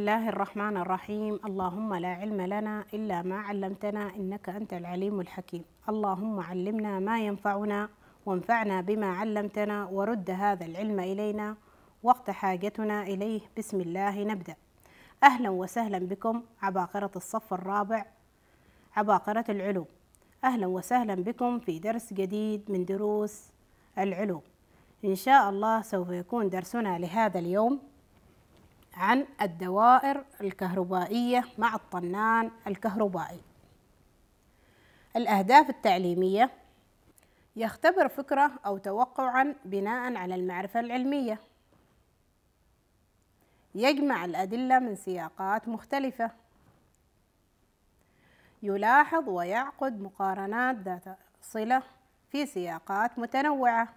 الله الرحمن الرحيم اللهم لا علم لنا إلا ما علمتنا إنك أنت العليم الحكيم اللهم علمنا ما ينفعنا وانفعنا بما علمتنا ورد هذا العلم إلينا وقت حاجتنا إليه بسم الله نبدأ أهلا وسهلا بكم عباقرة الصف الرابع عباقرة العلوم أهلا وسهلا بكم في درس جديد من دروس العلوم إن شاء الله سوف يكون درسنا لهذا اليوم عن الدوائر الكهربائية مع الطنان الكهربائي الأهداف التعليمية يختبر فكرة أو توقعا بناء على المعرفة العلمية يجمع الأدلة من سياقات مختلفة يلاحظ ويعقد مقارنات ذات صلة في سياقات متنوعة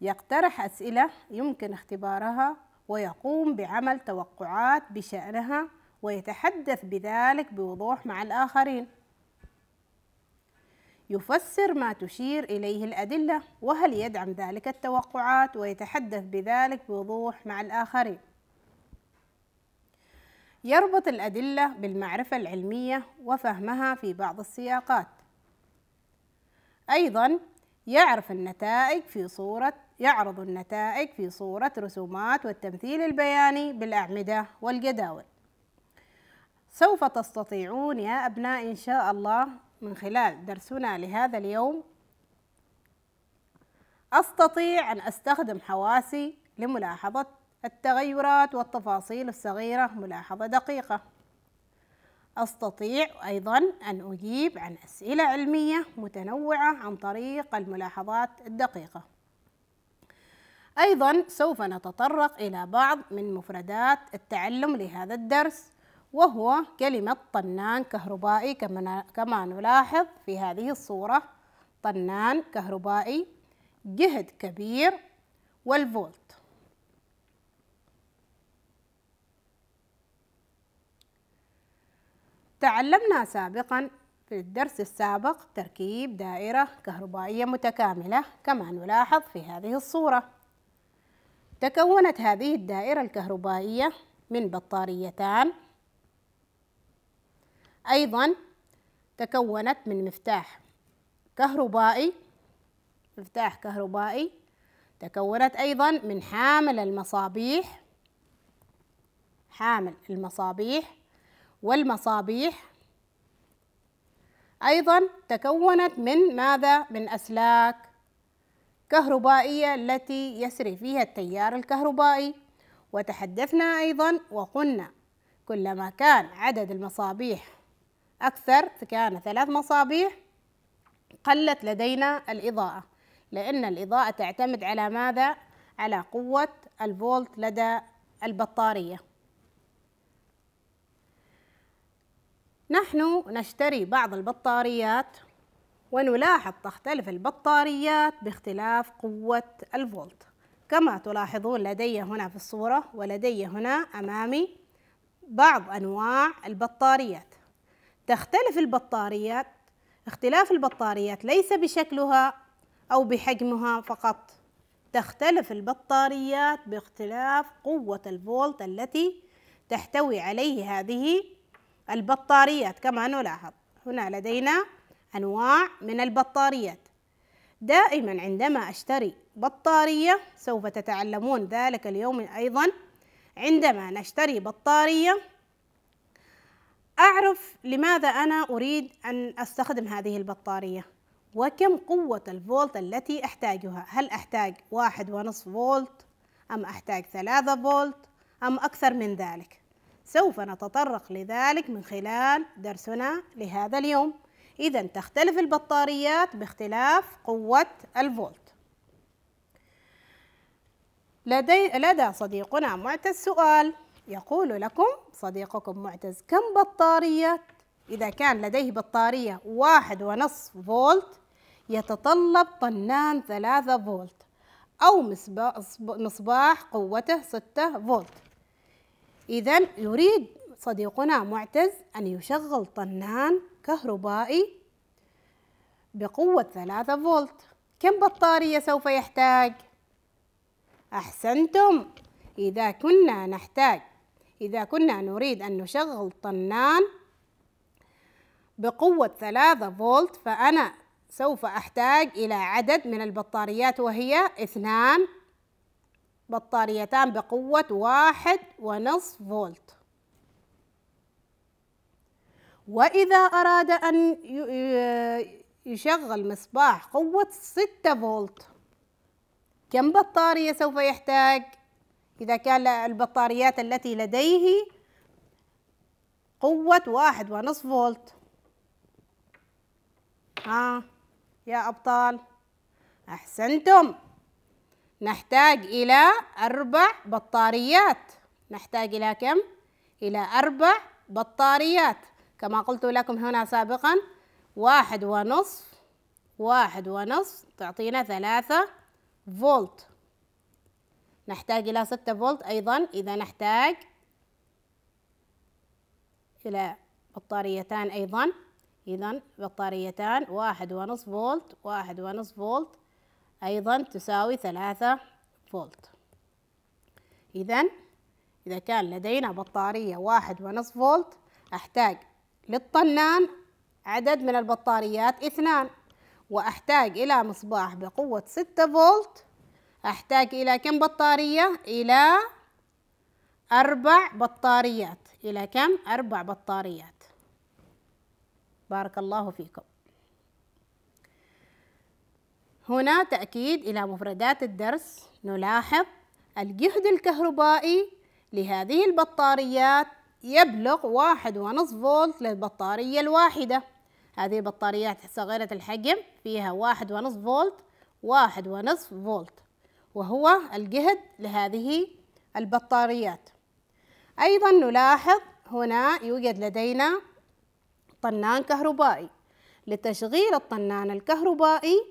يقترح أسئلة يمكن اختبارها ويقوم بعمل توقعات بشأنها ويتحدث بذلك بوضوح مع الآخرين يفسر ما تشير إليه الأدلة وهل يدعم ذلك التوقعات ويتحدث بذلك بوضوح مع الآخرين يربط الأدلة بالمعرفة العلمية وفهمها في بعض السياقات أيضا يعرف النتائج في صورة يعرض النتائج في صورة رسومات والتمثيل البياني بالأعمدة والجداول سوف تستطيعون يا أبناء إن شاء الله من خلال درسنا لهذا اليوم أستطيع أن أستخدم حواسي لملاحظة التغيرات والتفاصيل الصغيرة ملاحظة دقيقة أستطيع أيضا أن أجيب عن أسئلة علمية متنوعة عن طريق الملاحظات الدقيقة أيضا سوف نتطرق إلى بعض من مفردات التعلم لهذا الدرس وهو كلمة طنان كهربائي كما نلاحظ في هذه الصورة طنان كهربائي جهد كبير والفولت تعلمنا سابقا في الدرس السابق تركيب دائرة كهربائية متكاملة كما نلاحظ في هذه الصورة تكونت هذه الدائرة الكهربائية من بطاريتان أيضا تكونت من مفتاح كهربائي مفتاح كهربائي تكونت أيضا من حامل المصابيح حامل المصابيح والمصابيح أيضا تكونت من ماذا؟ من أسلاك كهربائية التي يسري فيها التيار الكهربائي وتحدثنا أيضا وقلنا كلما كان عدد المصابيح أكثر فكان ثلاث مصابيح قلت لدينا الإضاءة لأن الإضاءة تعتمد على ماذا؟ على قوة الفولت لدى البطارية نحن نشتري بعض البطاريات ونلاحظ تختلف البطاريات باختلاف قوة الفولت كما تلاحظون لدي هنا في الصورة ولدي هنا أمامي بعض أنواع البطاريات تختلف البطاريات اختلاف البطاريات ليس بشكلها أو بحجمها فقط تختلف البطاريات باختلاف قوة الفولت التي تحتوي عليه هذه البطاريات كما نلاحظ هنا لدينا أنواع من البطاريات دائما عندما أشتري بطارية سوف تتعلمون ذلك اليوم أيضا عندما نشتري بطارية أعرف لماذا أنا أريد أن أستخدم هذه البطارية وكم قوة الفولت التي أحتاجها هل أحتاج واحد ونصف فولت أم أحتاج ثلاثة فولت أم أكثر من ذلك سوف نتطرق لذلك من خلال درسنا لهذا اليوم إذا تختلف البطاريات باختلاف قوة الفولت لدي لدى صديقنا معتز سؤال يقول لكم صديقكم معتز كم بطارية إذا كان لديه بطارية واحد ونصف فولت يتطلب طنان ثلاثة فولت أو مصباح قوته ستة فولت إذا يريد صديقنا معتز أن يشغل طنان كهربائي بقوة 3 فولت كم بطارية سوف يحتاج؟ أحسنتم إذا كنا نحتاج إذا كنا نريد أن نشغل طنان بقوة 3 فولت فأنا سوف أحتاج إلى عدد من البطاريات وهي اثنان بطاريتان بقوة واحد ونصف فولت وإذا أراد أن يشغل مصباح قوة 6 فولت كم بطارية سوف يحتاج إذا كان البطاريات التي لديه قوة واحد ونصف فولت ها آه يا أبطال أحسنتم نحتاج إلى أربع بطاريات نحتاج إلى كم؟ إلى أربع بطاريات كما قلت لكم هنا سابقا واحد ونصف واحد ونصف تعطينا ثلاثة فولت نحتاج إلى ستة فولت أيضا إذا نحتاج إلى بطاريتان أيضا إذا بطاريتان واحد ونصف فولت واحد ونصف فولت أيضا تساوي ثلاثة فولت إذا إذا كان لدينا بطارية واحد ونصف فولت أحتاج للطنان عدد من البطاريات اثنان وأحتاج إلى مصباح بقوة 6 فولت أحتاج إلى كم بطارية؟ إلى أربع بطاريات إلى كم؟ أربع بطاريات بارك الله فيكم هنا تأكيد إلى مفردات الدرس نلاحظ الجهد الكهربائي لهذه البطاريات يبلغ واحد ونصف فولت للبطارية الواحدة هذه البطاريات صغيرة الحجم فيها واحد ونصف فولت واحد ونصف فولت وهو الجهد لهذه البطاريات أيضا نلاحظ هنا يوجد لدينا طنان كهربائي لتشغيل الطنان الكهربائي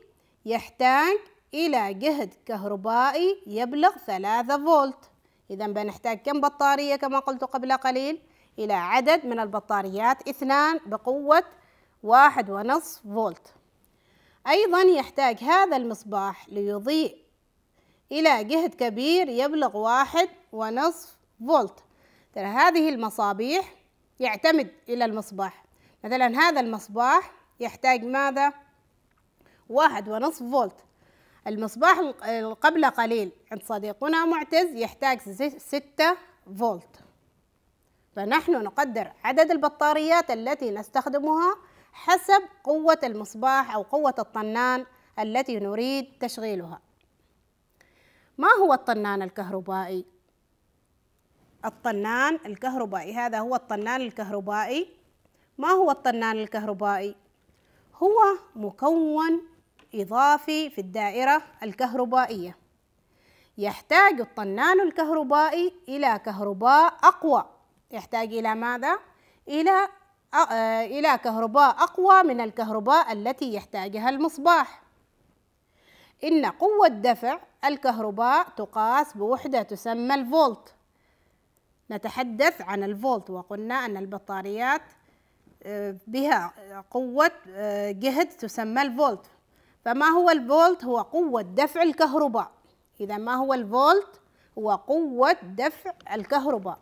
يحتاج إلى جهد كهربائي يبلغ ثلاثة فولت إذا بنحتاج كم بطارية كما قلت قبل قليل إلى عدد من البطاريات اثنان بقوة واحد ونصف فولت أيضا يحتاج هذا المصباح ليضيء إلى جهد كبير يبلغ واحد ونصف فولت ترى هذه المصابيح يعتمد إلى المصباح مثلا هذا المصباح يحتاج ماذا؟ واحد ونصف فولت المصباح قبل قليل عند صديقنا معتز يحتاج 6 فولت فنحن نقدر عدد البطاريات التي نستخدمها حسب قوة المصباح أو قوة الطنان التي نريد تشغيلها ما هو الطنان الكهربائي؟ الطنان الكهربائي هذا هو الطنان الكهربائي ما هو الطنان الكهربائي؟ هو مكون إضافي في الدائرة الكهربائية يحتاج الطنان الكهربائي إلى كهرباء أقوى يحتاج إلى ماذا؟ إلى إلى كهرباء أقوى من الكهرباء التي يحتاجها المصباح إن قوة دفع الكهرباء تقاس بوحدة تسمى الفولت نتحدث عن الفولت وقلنا أن البطاريات آه، بها قوة آه، جهد تسمى الفولت فما هو الفولت هو قوة دفع الكهرباء إذا ما هو الفولت هو قوة دفع الكهرباء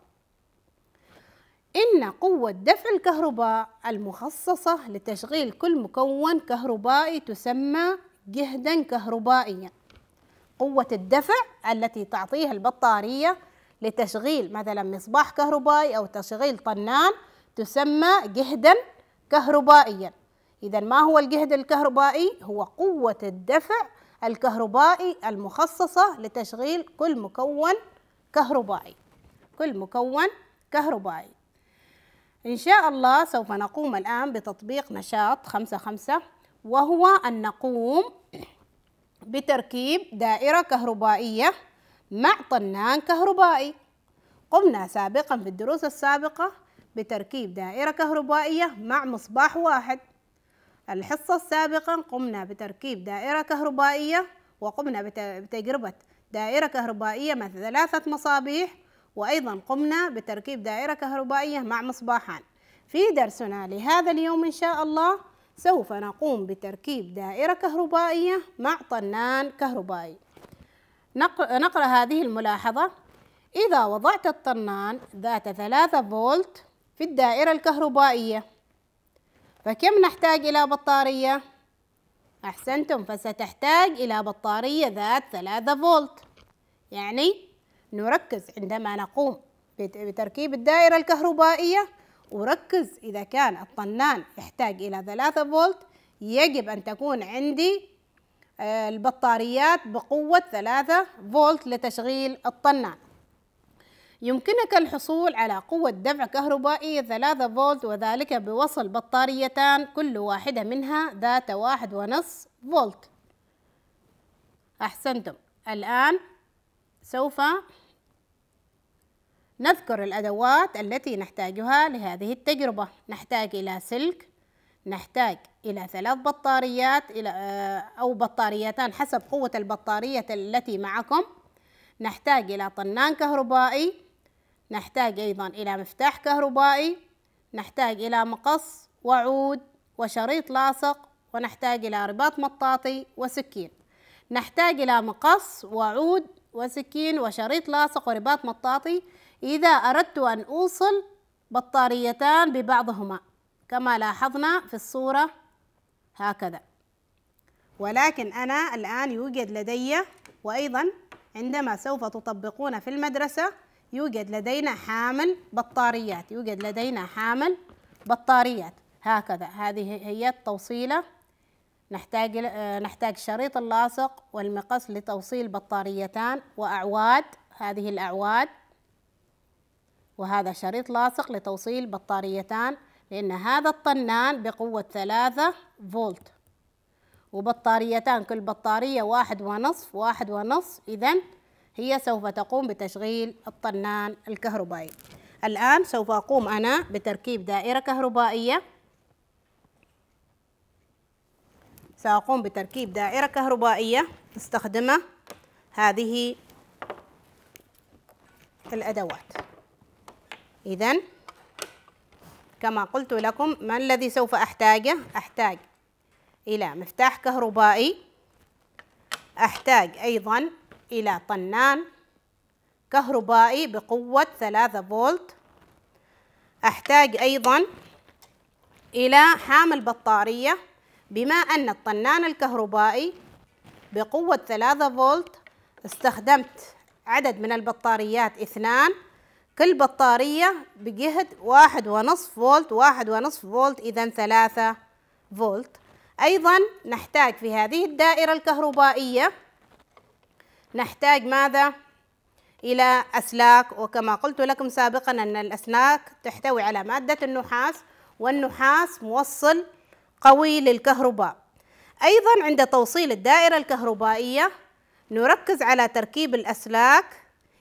إن قوة دفع الكهرباء المخصصة لتشغيل كل مكون كهربائي تسمى جهدا كهربائيا قوة الدفع التي تعطيها البطارية لتشغيل مثلا مصباح كهربائي أو تشغيل طنان تسمى جهدا كهربائيا إذا ما هو الجهد الكهربائي؟ هو قوة الدفع الكهربائي المخصصة لتشغيل كل مكون كهربائي كل مكون كهربائي إن شاء الله سوف نقوم الآن بتطبيق نشاط خمسة خمسة وهو أن نقوم بتركيب دائرة كهربائية مع طنان كهربائي قمنا سابقا في الدروس السابقة بتركيب دائرة كهربائية مع مصباح واحد الحصة السابقة قمنا بتركيب دائرة كهربائية وقمنا بتجربة دائرة كهربائية مع ثلاثة مصابيح وأيضا قمنا بتركيب دائرة كهربائية مع مصباحان في درسنا لهذا اليوم إن شاء الله سوف نقوم بتركيب دائرة كهربائية مع طنان كهربائي نقرأ هذه الملاحظة إذا وضعت الطنان ذات ثلاثة فولت في الدائرة الكهربائية فكم نحتاج إلى بطارية؟ أحسنتم فستحتاج إلى بطارية ذات 3 فولت يعني نركز عندما نقوم بتركيب الدائرة الكهربائية وركز إذا كان الطنان يحتاج إلى 3 فولت يجب أن تكون عندي آه، البطاريات بقوة 3 فولت لتشغيل الطنان يمكنك الحصول على قوة دفع كهربائي 3 فولت وذلك بوصل بطاريتان كل واحدة منها ذات واحد ونص فولت أحسنتم الآن سوف نذكر الأدوات التي نحتاجها لهذه التجربة نحتاج إلى سلك نحتاج إلى ثلاث بطاريات إلى آه، أو بطاريتان حسب قوة البطارية التي معكم نحتاج إلى طنان كهربائي نحتاج أيضا إلى مفتاح كهربائي نحتاج إلى مقص وعود وشريط لاصق ونحتاج إلى رباط مطاطي وسكين نحتاج إلى مقص وعود وسكين وشريط لاصق ورباط مطاطي إذا أردت أن أوصل بطاريتان ببعضهما كما لاحظنا في الصورة هكذا ولكن أنا الآن يوجد لدي وأيضا عندما سوف تطبقون في المدرسة يوجد لدينا حامل بطاريات يوجد لدينا حامل بطاريات هكذا هذه هي التوصيلة نحتاج آه، نحتاج شريط اللاصق والمقص لتوصيل بطاريتان وأعواد هذه الأعواد وهذا شريط لاصق لتوصيل بطاريتان لأن هذا الطنان بقوة ثلاثة فولت وبطاريتان كل بطارية واحد ونصف واحد ونصف إذا هي سوف تقوم بتشغيل الطنان الكهربائي الآن سوف أقوم أنا بتركيب دائرة كهربائية سأقوم بتركيب دائرة كهربائية استخدمة هذه الأدوات إذا كما قلت لكم ما الذي سوف أحتاجه؟ أحتاج إلى مفتاح كهربائي أحتاج أيضا إلى طنان كهربائي بقوة 3 فولت أحتاج أيضا إلى حامل بطارية بما أن الطنان الكهربائي بقوة 3 فولت استخدمت عدد من البطاريات اثنان كل بطارية بجهد واحد ونصف فولت واحد ونصف فولت إذا ثلاثة فولت أيضا نحتاج في هذه الدائرة الكهربائية نحتاج ماذا إلى أسلاك وكما قلت لكم سابقا أن الأسلاك تحتوي على مادة النحاس والنحاس موصل قوي للكهرباء أيضا عند توصيل الدائرة الكهربائية نركز على تركيب الأسلاك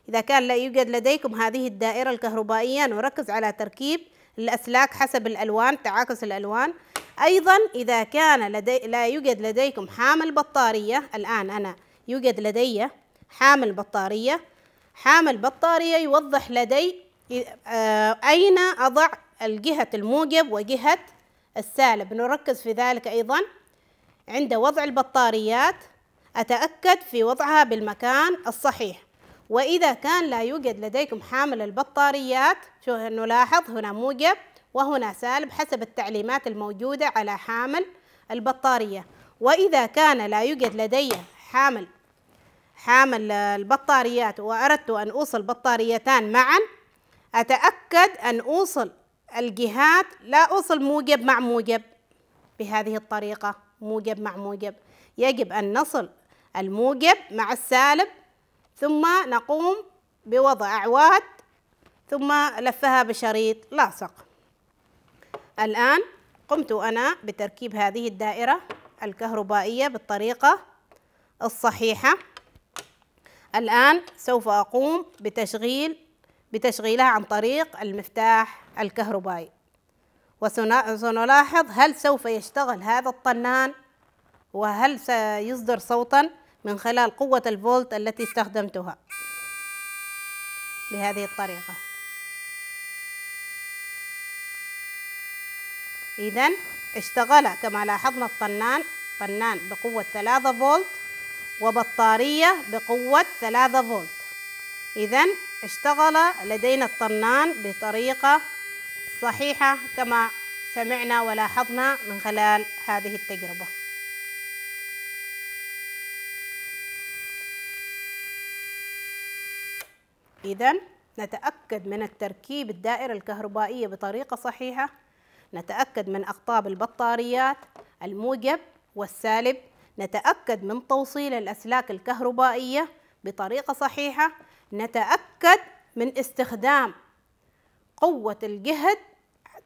إذا كان لا يوجد لديكم هذه الدائرة الكهربائية نركز على تركيب الأسلاك حسب الألوان تعاكس الألوان أيضا إذا كان لدي لا يوجد لديكم حامل بطارية الآن أنا يوجد لدي حامل بطارية حامل بطارية يوضح لدي آه، أين أضع الجهة الموجب وجهة السالب نركز في ذلك أيضا عند وضع البطاريات أتأكد في وضعها بالمكان الصحيح وإذا كان لا يوجد لديكم حامل البطاريات شو نلاحظ هنا موجب وهنا سالب حسب التعليمات الموجودة على حامل البطارية وإذا كان لا يوجد لدي حامل حامل البطاريات وأردت أن أوصل بطاريتان معا أتأكد أن أوصل الجهات لا أوصل موجب مع موجب بهذه الطريقة موجب مع موجب يجب أن نصل الموجب مع السالب ثم نقوم بوضع أعواد ثم لفها بشريط لاصق الآن قمت أنا بتركيب هذه الدائرة الكهربائية بالطريقة الصحيحة الآن سوف أقوم بتشغيل بتشغيلها عن طريق المفتاح الكهربائي وسنلاحظ هل سوف يشتغل هذا الطنان وهل سيصدر صوتا من خلال قوة الفولت التي استخدمتها بهذه الطريقة إذا اشتغل كما لاحظنا الطنان طنان بقوة 3 فولت وبطارية بقوة 3 فولت إذا اشتغل لدينا الطنان بطريقة صحيحة كما سمعنا ولاحظنا من خلال هذه التجربة إذا نتأكد من التركيب الدائرة الكهربائية بطريقة صحيحة نتأكد من أقطاب البطاريات الموجب والسالب نتأكد من توصيل الأسلاك الكهربائية بطريقة صحيحة نتأكد من استخدام قوة الجهد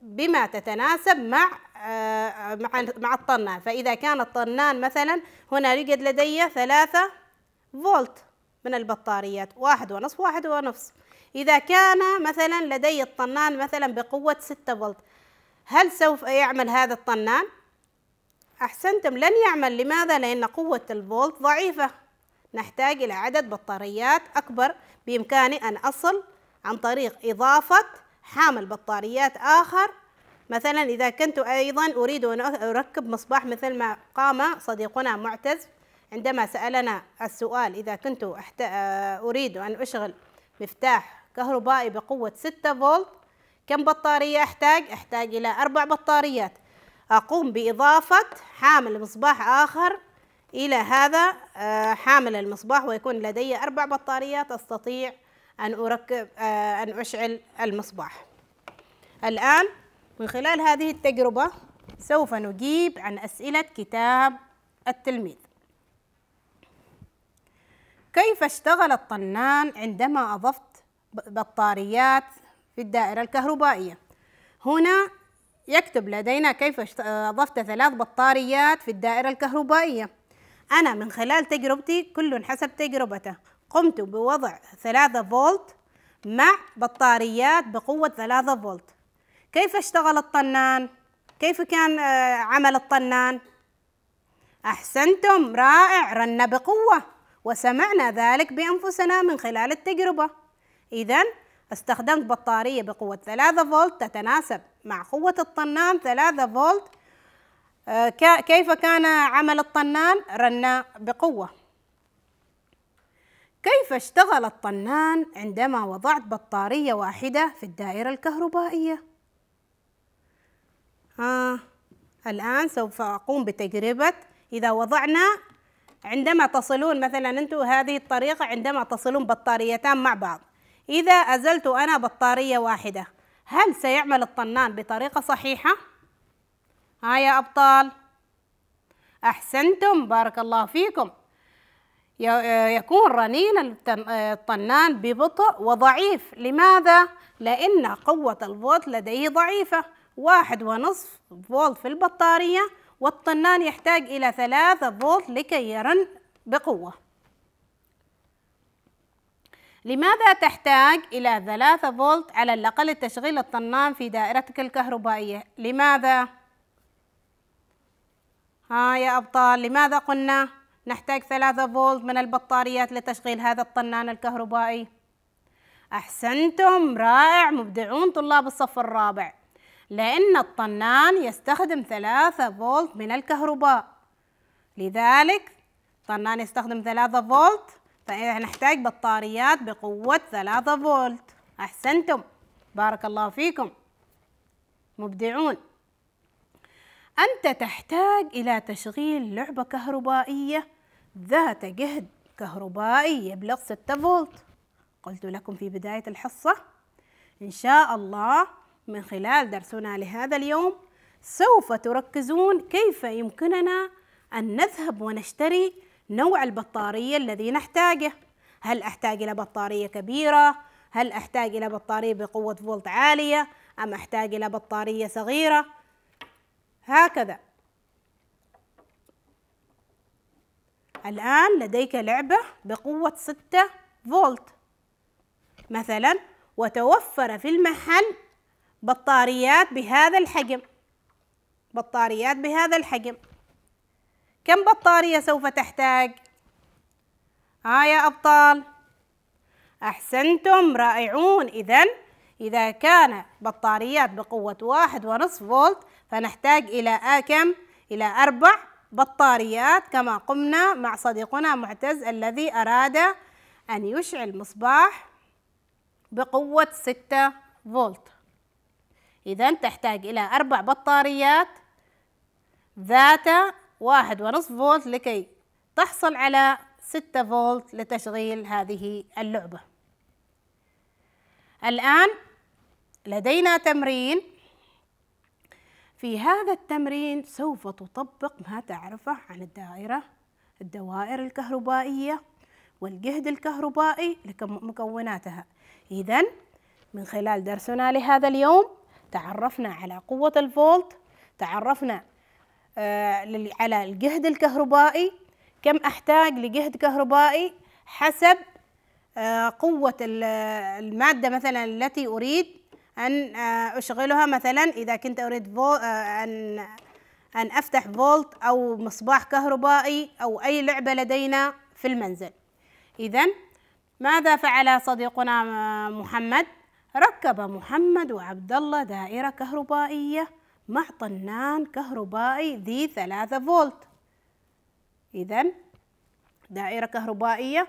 بما تتناسب مع آه، مع مع الطنان فإذا كان الطنان مثلا هنا يوجد لدي ثلاثة فولت من البطاريات واحد ونصف واحد ونصف إذا كان مثلا لدي الطنان مثلا بقوة ستة فولت هل سوف يعمل هذا الطنان؟ أحسنتم لن يعمل لماذا؟ لأن قوة الفولت ضعيفة نحتاج إلى عدد بطاريات أكبر بإمكاني أن أصل عن طريق إضافة حامل بطاريات آخر مثلا إذا كنت أيضا أريد أن أركب مصباح مثل ما قام صديقنا معتز عندما سألنا السؤال إذا كنت آه، أريد أن أشغل مفتاح كهربائي بقوة 6 فولت كم بطارية أحتاج؟ أحتاج إلى أربع بطاريات أقوم بإضافة حامل مصباح آخر إلى هذا آه، حامل المصباح ويكون لدي أربع بطاريات أستطيع أن أركب آه، أن أشعل المصباح الآن من خلال هذه التجربة سوف نجيب عن أسئلة كتاب التلميذ كيف اشتغل الطنان عندما أضفت بطاريات في الدائرة الكهربائية؟ هنا يكتب لدينا كيف أضفت ثلاث بطاريات في الدائرة الكهربائية أنا من خلال تجربتي كل حسب تجربته قمت بوضع 3 فولت مع بطاريات بقوة 3 فولت كيف اشتغل الطنان؟ كيف كان آه، عمل الطنان؟ أحسنتم رائع رن بقوة وسمعنا ذلك بأنفسنا من خلال التجربة إذا استخدمت بطارية بقوة 3 فولت تتناسب مع قوة الطنان 3 فولت آه، كيف كان عمل الطنان؟ رنا بقوة كيف اشتغل الطنان عندما وضعت بطارية واحدة في الدائرة الكهربائية؟ آه. الآن سوف أقوم بتجربة إذا وضعنا عندما تصلون مثلا أنتم هذه الطريقة عندما تصلون بطاريتان مع بعض إذا أزلت أنا بطارية واحدة هل سيعمل الطنان بطريقة صحيحة؟ ها يا أبطال أحسنتم بارك الله فيكم يكون رنين الطنان ببطء وضعيف لماذا؟ لأن قوة الفولت لديه ضعيفة واحد ونصف فولت في البطارية والطنان يحتاج إلى ثلاثة فولت لكي يرن بقوة لماذا تحتاج إلى 3 فولت على الأقل لتشغيل الطنان في دائرتك الكهربائية؟ لماذا؟ ها يا أبطال لماذا قلنا نحتاج 3 فولت من البطاريات لتشغيل هذا الطنان الكهربائي؟ أحسنتم رائع مبدعون طلاب الصف الرابع لأن الطنان يستخدم 3 فولت من الكهرباء لذلك طنان يستخدم 3 فولت فاذا طيب، نحتاج بطاريات بقوة 3 فولت أحسنتم بارك الله فيكم مبدعون أنت تحتاج إلى تشغيل لعبة كهربائية ذات جهد كهربائي يبلغ 6 فولت قلت لكم في بداية الحصة إن شاء الله من خلال درسنا لهذا اليوم سوف تركزون كيف يمكننا أن نذهب ونشتري نوع البطارية الذي نحتاجه هل أحتاج إلى بطارية كبيرة؟ هل أحتاج إلى بطارية بقوة فولت عالية؟ أم أحتاج إلى بطارية صغيرة؟ هكذا الآن لديك لعبة بقوة 6 فولت مثلا وتوفر في المحل بطاريات بهذا الحجم بطاريات بهذا الحجم كم بطارية سوف تحتاج؟ ها يا أبطال أحسنتم رائعون إذا إذا كان بطاريات بقوة واحد ونصف فولت فنحتاج إلى كم؟ إلى أربع بطاريات كما قمنا مع صديقنا معتز الذي أراد أن يشعل مصباح بقوة ستة فولت إذا تحتاج إلى أربع بطاريات ذات واحد ونصف فولت لكي تحصل على ستة فولت لتشغيل هذه اللعبة الآن لدينا تمرين في هذا التمرين سوف تطبق ما تعرفه عن الدائرة الدوائر الكهربائية والجهد الكهربائي لمكوناتها إذا من خلال درسنا لهذا اليوم تعرفنا على قوة الفولت تعرفنا آه، على الجهد الكهربائي كم أحتاج لجهد كهربائي حسب آه، قوة المادة مثلا التي أريد أن آه، أشغلها مثلا إذا كنت أريد أن أن أفتح فولت أو مصباح كهربائي أو أي لعبة لدينا في المنزل إذا ماذا فعل صديقنا محمد؟ ركب محمد وعبد الله دائرة كهربائية مع طنان كهربائي ذي 3 فولت إذا دائرة كهربائية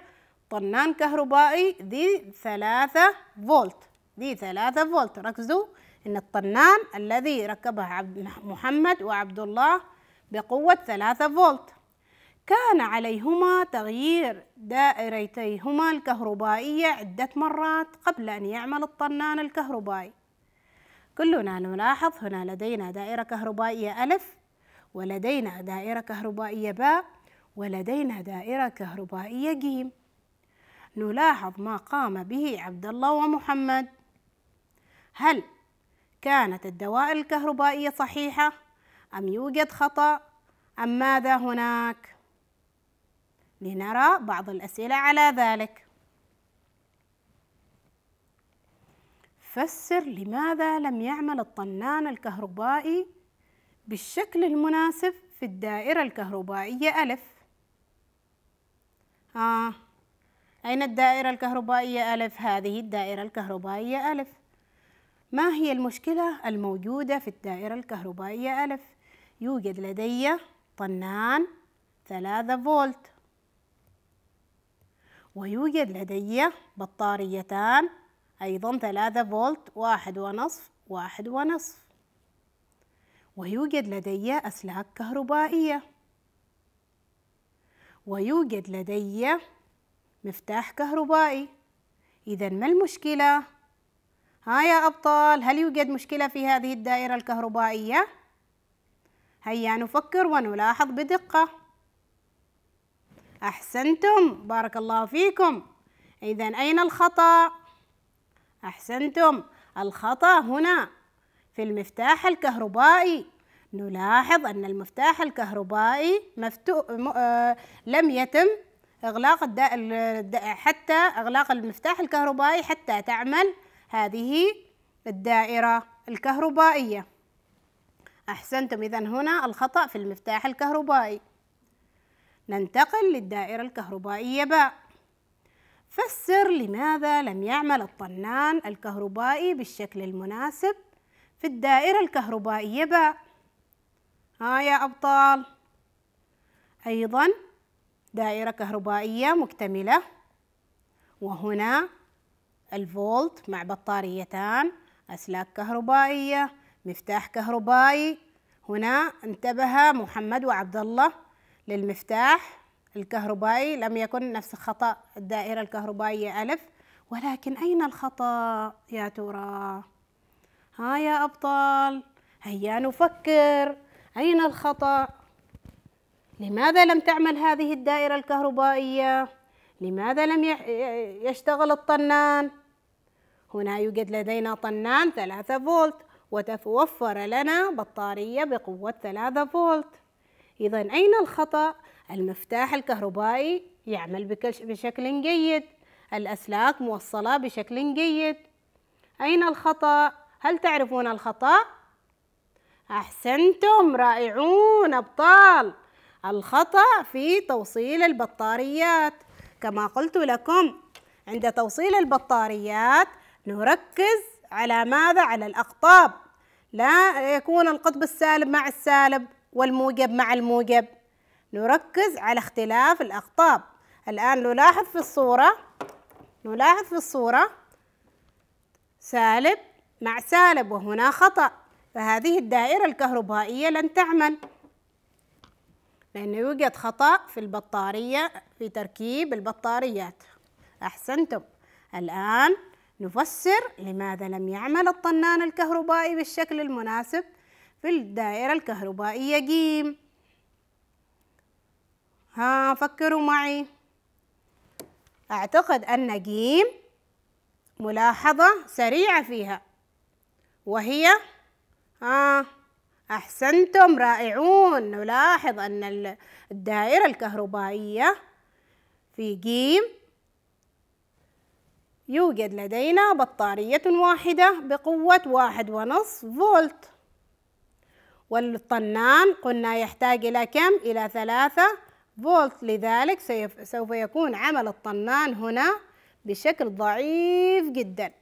طنان كهربائي ذي 3 فولت ذي 3 فولت ركزوا إن الطنان الذي ركبه عبد محمد وعبد الله بقوة 3 فولت كان عليهما تغيير دائرتيهما الكهربائية عدة مرات قبل أن يعمل الطنان الكهربائي كلنا نلاحظ هنا لدينا دائرة كهربائية ألف ولدينا دائرة كهربائية باء ولدينا دائرة كهربائية جيم نلاحظ ما قام به عبد الله ومحمد هل كانت الدوائر الكهربائية صحيحة أم يوجد خطأ أم ماذا هناك لنرى بعض الأسئلة على ذلك تفسر لماذا لم يعمل الطنان الكهربائي بالشكل المناسب في الدائرة الكهربائية ألف آه أين الدائرة الكهربائية ألف؟ هذه الدائرة الكهربائية ألف ما هي المشكلة الموجودة في الدائرة الكهربائية ألف؟ يوجد لدي طنان ثلاثة فولت ويوجد لدي بطاريتان أيضا ثلاثة فولت واحد ونصف واحد ونصف ويوجد لدي أسلاك كهربائية ويوجد لدي مفتاح كهربائي إذا ما المشكلة؟ ها يا أبطال هل يوجد مشكلة في هذه الدائرة الكهربائية؟ هيا نفكر ونلاحظ بدقة أحسنتم بارك الله فيكم إذا أين الخطأ؟ أحسنتم الخطأ هنا في المفتاح الكهربائي نلاحظ أن المفتاح الكهربائي مفتو... م... آه... لم يتم إغلاق الد... الد... حتى إغلاق المفتاح الكهربائي حتى تعمل هذه الدائرة الكهربائية أحسنتم إذا هنا الخطأ في المفتاح الكهربائي ننتقل للدائرة الكهربائية باء فسر لماذا لم يعمل الطنان الكهربائي بالشكل المناسب في الدائرة الكهربائية باء ها يا أبطال أيضا دائرة كهربائية مكتملة وهنا الفولت مع بطاريتان أسلاك كهربائية مفتاح كهربائي هنا انتبه محمد وعبد الله للمفتاح الكهربائي لم يكن نفس خطأ الدائرة الكهربائية ألف ولكن أين الخطأ يا ترى؟ ها يا أبطال هيا نفكر أين الخطأ؟ لماذا لم تعمل هذه الدائرة الكهربائية؟ لماذا لم يشتغل الطنان؟ هنا يوجد لدينا طنان 3 فولت وتتوفر لنا بطارية بقوة 3 فولت إذا أين الخطأ؟ المفتاح الكهربائي يعمل بشكل جيد الأسلاك موصلة بشكل جيد أين الخطأ؟ هل تعرفون الخطأ؟ أحسنتم رائعون أبطال الخطأ في توصيل البطاريات كما قلت لكم عند توصيل البطاريات نركز على ماذا؟ على الأقطاب لا يكون القطب السالب مع السالب والموجب مع الموجب نركز على اختلاف الأقطاب الآن نلاحظ في الصورة نلاحظ في الصورة سالب مع سالب وهنا خطأ فهذه الدائرة الكهربائية لن تعمل لأنه يوجد خطأ في البطارية في تركيب البطاريات أحسنتم الآن نفسر لماذا لم يعمل الطنان الكهربائي بالشكل المناسب في الدائرة الكهربائية ج ها فكروا معي أعتقد أن جيم ملاحظة سريعة فيها وهي ها أحسنتم رائعون نلاحظ أن الدائرة الكهربائية في جيم يوجد لدينا بطارية واحدة بقوة واحد ونصف فولت والطنان قلنا يحتاج إلى كم؟ إلى ثلاثة فولت لذلك سوف يكون عمل الطنان هنا بشكل ضعيف جدا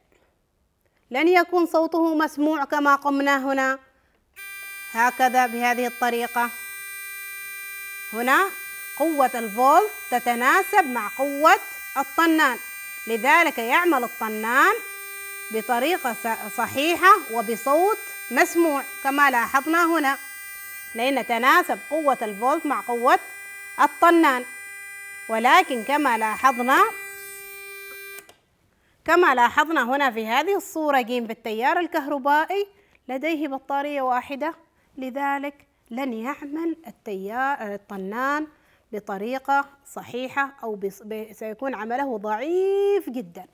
لن يكون صوته مسموع كما قمنا هنا هكذا بهذه الطريقة هنا قوة الفولت تتناسب مع قوة الطنان لذلك يعمل الطنان بطريقة صحيحة وبصوت مسموع كما لاحظنا هنا لأن تناسب قوة الفولت مع قوة الطنان ولكن كما لاحظنا كما لاحظنا هنا في هذه الصورة جيم بالتيار الكهربائي لديه بطارية واحدة لذلك لن يعمل التيار الطنان بطريقة صحيحة أو سيكون عمله ضعيف جدا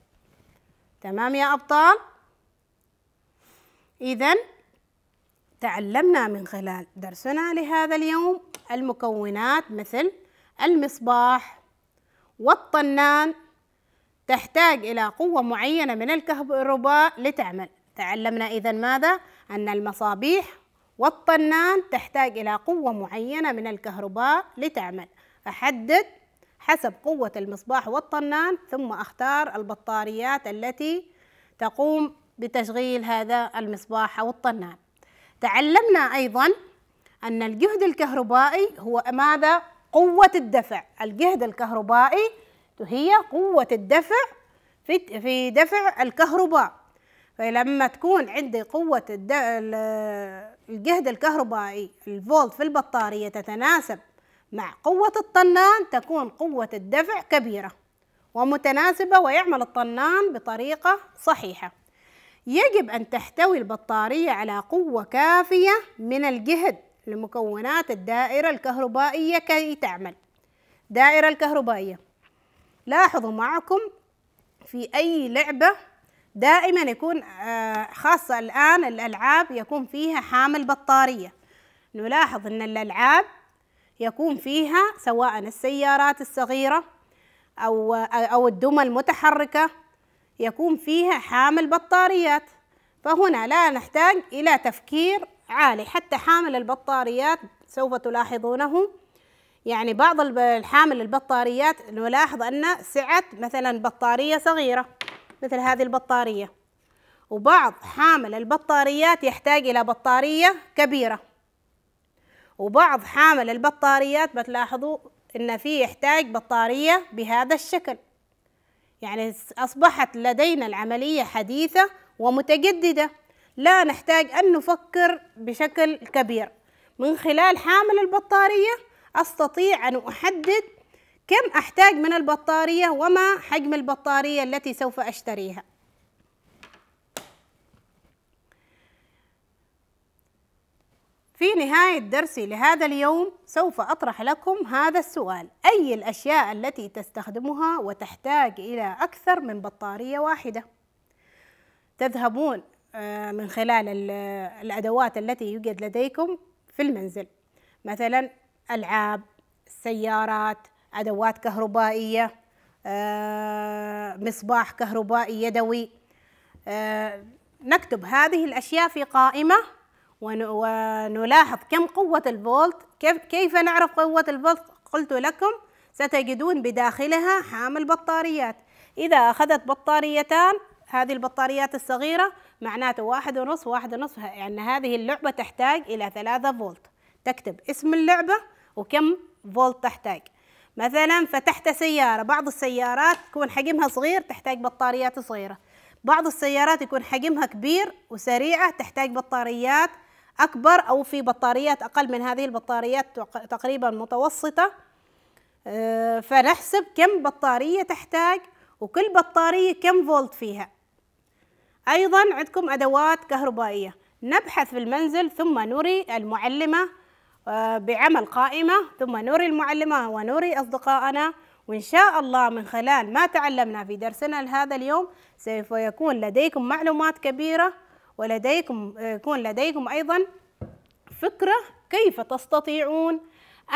تمام يا أبطال؟ إذا تعلمنا من خلال درسنا لهذا اليوم المكونات مثل المصباح والطنان تحتاج إلى قوة معينة من الكهرباء لتعمل تعلمنا إذا ماذا؟ أن المصابيح والطنان تحتاج إلى قوة معينة من الكهرباء لتعمل أحدد حسب قوة المصباح والطنان ثم أختار البطاريات التي تقوم بتشغيل هذا المصباح أو الطنان تعلمنا أيضا أن الجهد الكهربائي هو ماذا؟ قوة الدفع الجهد الكهربائي هي قوة الدفع في دفع الكهرباء فلما تكون عندي قوة الجهد الكهربائي الفولت في البطارية تتناسب مع قوة الطنان تكون قوة الدفع كبيرة ومتناسبة ويعمل الطنان بطريقة صحيحة يجب أن تحتوي البطارية على قوة كافية من الجهد لمكونات الدائرة الكهربائية كي تعمل دائرة الكهربائية لاحظوا معكم في أي لعبة دائما يكون آه، خاصة الآن الألعاب يكون فيها حامل بطارية نلاحظ أن الألعاب يكون فيها سواء السيارات الصغيرة أو آه، أو الدمى المتحركة يكون فيها حامل بطاريات فهنا لا نحتاج إلى تفكير عالي حتى حامل البطاريات سوف تلاحظونه يعني بعض الحامل البطاريات نلاحظ أن سعة مثلا بطارية صغيرة مثل هذه البطارية وبعض حامل البطاريات يحتاج إلى بطارية كبيرة وبعض حامل البطاريات بتلاحظوا إن فيه يحتاج بطارية بهذا الشكل يعني أصبحت لدينا العملية حديثة ومتجددة لا نحتاج أن نفكر بشكل كبير من خلال حامل البطارية أستطيع أن أحدد كم أحتاج من البطارية وما حجم البطارية التي سوف أشتريها في نهاية درسي لهذا اليوم سوف أطرح لكم هذا السؤال أي الأشياء التي تستخدمها وتحتاج إلى أكثر من بطارية واحدة؟ تذهبون آه، من خلال الأدوات التي يوجد لديكم في المنزل مثلا ألعاب سيارات أدوات كهربائية آه، مصباح كهربائي يدوي آه، نكتب هذه الأشياء في قائمة ونلاحظ كم قوة الفولت كيف, كيف نعرف قوة الفولت قلت لكم ستجدون بداخلها حامل بطاريات إذا أخذت بطاريتان هذه البطاريات الصغيرة معناته واحد ونصف واحد ونصف يعني هذه اللعبة تحتاج إلى ثلاثة فولت تكتب اسم اللعبة وكم فولت تحتاج مثلا فتحت سيارة بعض السيارات يكون حجمها صغير تحتاج بطاريات صغيرة بعض السيارات يكون حجمها كبير وسريعة تحتاج بطاريات أكبر أو في بطاريات أقل من هذه البطاريات تقريبا متوسطة آه، فنحسب كم بطارية تحتاج وكل بطارية كم فولت فيها أيضا عندكم أدوات كهربائية نبحث في المنزل ثم نري المعلمة آه، بعمل قائمة ثم نري المعلمة ونري أصدقائنا وإن شاء الله من خلال ما تعلمنا في درسنا لهذا اليوم سوف يكون لديكم معلومات كبيرة ولديكم يكون لديكم أيضا فكرة كيف تستطيعون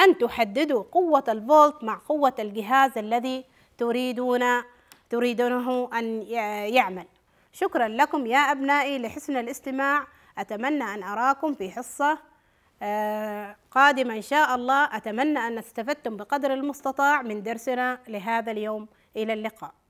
أن تحددوا قوة الفولت مع قوة الجهاز الذي تريدون تريدونه أن يعمل شكرا لكم يا أبنائي لحسن الاستماع أتمنى أن أراكم في حصة آه، قادمة إن شاء الله أتمنى أن استفدتم بقدر المستطاع من درسنا لهذا اليوم إلى اللقاء